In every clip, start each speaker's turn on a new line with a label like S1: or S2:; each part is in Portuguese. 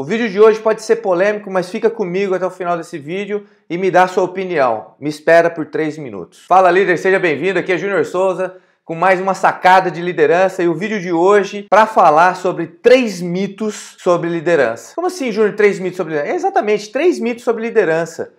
S1: O vídeo de hoje pode ser polêmico, mas fica comigo até o final desse vídeo e me dá sua opinião. Me espera por três minutos. Fala líder, seja bem-vindo. Aqui é Júnior Souza com mais uma sacada de liderança e o vídeo de hoje para falar sobre três mitos sobre liderança. Como assim, Júnior, três mitos sobre liderança? É exatamente, três mitos sobre liderança.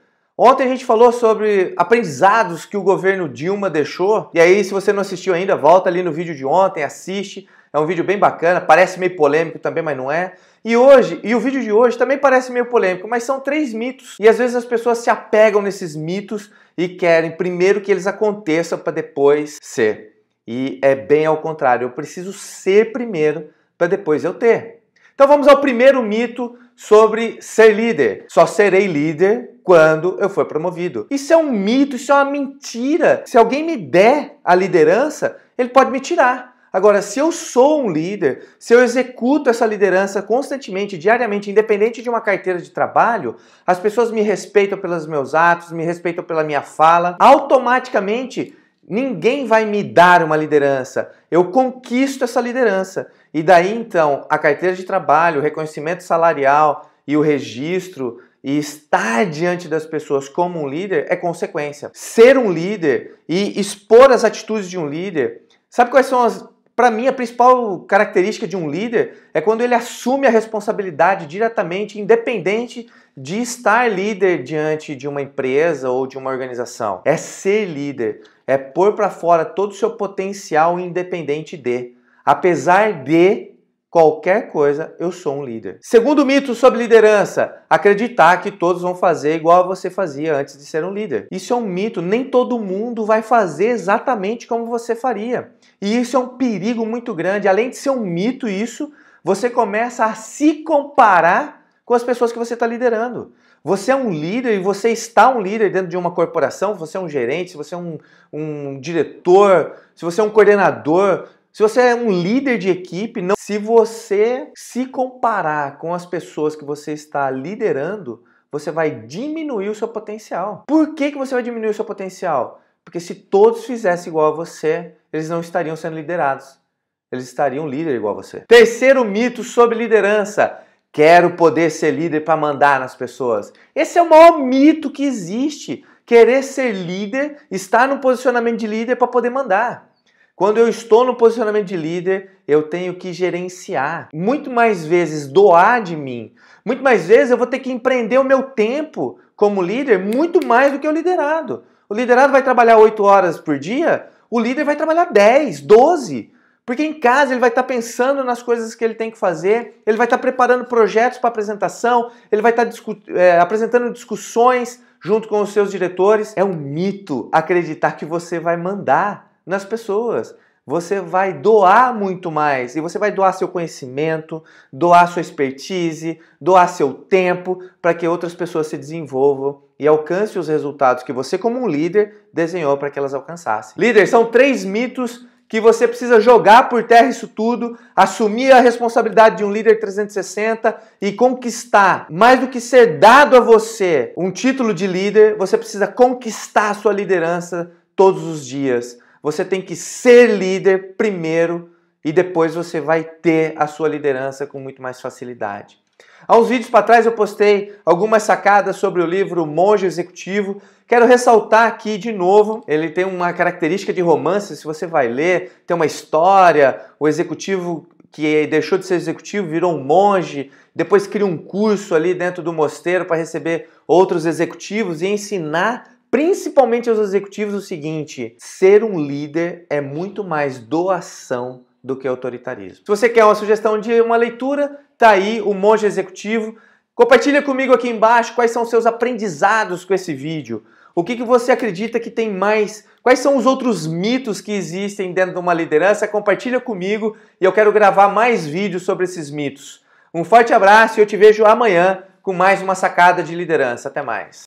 S1: Ontem a gente falou sobre aprendizados que o governo Dilma deixou. E aí, se você não assistiu ainda, volta ali no vídeo de ontem, assiste. É um vídeo bem bacana, parece meio polêmico também, mas não é. E hoje, e o vídeo de hoje também parece meio polêmico, mas são três mitos. E às vezes as pessoas se apegam nesses mitos e querem primeiro que eles aconteçam para depois ser. E é bem ao contrário, eu preciso ser primeiro para depois eu ter. Então vamos ao primeiro mito sobre ser líder. Só serei líder quando eu for promovido. Isso é um mito, isso é uma mentira. Se alguém me der a liderança, ele pode me tirar. Agora, se eu sou um líder, se eu executo essa liderança constantemente, diariamente, independente de uma carteira de trabalho, as pessoas me respeitam pelos meus atos, me respeitam pela minha fala, automaticamente Ninguém vai me dar uma liderança. Eu conquisto essa liderança. E daí então, a carteira de trabalho, o reconhecimento salarial e o registro e estar diante das pessoas como um líder é consequência. Ser um líder e expor as atitudes de um líder. Sabe quais são as para mim, a principal característica de um líder é quando ele assume a responsabilidade diretamente, independente de estar líder diante de uma empresa ou de uma organização. É ser líder é pôr para fora todo o seu potencial independente de. Apesar de qualquer coisa, eu sou um líder. Segundo mito sobre liderança, acreditar que todos vão fazer igual você fazia antes de ser um líder. Isso é um mito, nem todo mundo vai fazer exatamente como você faria. E isso é um perigo muito grande. Além de ser um mito isso, você começa a se comparar com as pessoas que você está liderando. Você é um líder e você está um líder dentro de uma corporação, você é um gerente, se você é um, um diretor, se você é um coordenador, se você é um líder de equipe, não... se você se comparar com as pessoas que você está liderando, você vai diminuir o seu potencial. Por que, que você vai diminuir o seu potencial? Porque se todos fizessem igual a você, eles não estariam sendo liderados. Eles estariam líder igual a você. Terceiro mito sobre liderança. Quero poder ser líder para mandar nas pessoas. Esse é o maior mito que existe. Querer ser líder, estar no posicionamento de líder para poder mandar. Quando eu estou no posicionamento de líder, eu tenho que gerenciar, muito mais vezes doar de mim. Muito mais vezes eu vou ter que empreender o meu tempo como líder, muito mais do que o liderado. O liderado vai trabalhar 8 horas por dia, o líder vai trabalhar 10, 12. Porque em casa ele vai estar tá pensando nas coisas que ele tem que fazer, ele vai estar tá preparando projetos para apresentação, ele vai estar tá discu é, apresentando discussões junto com os seus diretores. É um mito acreditar que você vai mandar nas pessoas. Você vai doar muito mais e você vai doar seu conhecimento, doar sua expertise, doar seu tempo para que outras pessoas se desenvolvam e alcancem os resultados que você, como um líder, desenhou para que elas alcançassem. Líder, são três mitos que você precisa jogar por terra isso tudo, assumir a responsabilidade de um líder 360 e conquistar. Mais do que ser dado a você um título de líder, você precisa conquistar a sua liderança todos os dias. Você tem que ser líder primeiro e depois você vai ter a sua liderança com muito mais facilidade. Há uns vídeos para trás eu postei algumas sacadas sobre o livro Monge Executivo Quero ressaltar aqui de novo, ele tem uma característica de romance, se você vai ler, tem uma história, o executivo que deixou de ser executivo virou um monge, depois cria um curso ali dentro do mosteiro para receber outros executivos e ensinar principalmente aos executivos o seguinte: ser um líder é muito mais doação do que autoritarismo. Se você quer uma sugestão de uma leitura, tá aí o Monge Executivo. Compartilha comigo aqui embaixo quais são seus aprendizados com esse vídeo. O que, que você acredita que tem mais? Quais são os outros mitos que existem dentro de uma liderança? Compartilha comigo e eu quero gravar mais vídeos sobre esses mitos. Um forte abraço e eu te vejo amanhã com mais uma sacada de liderança. Até mais.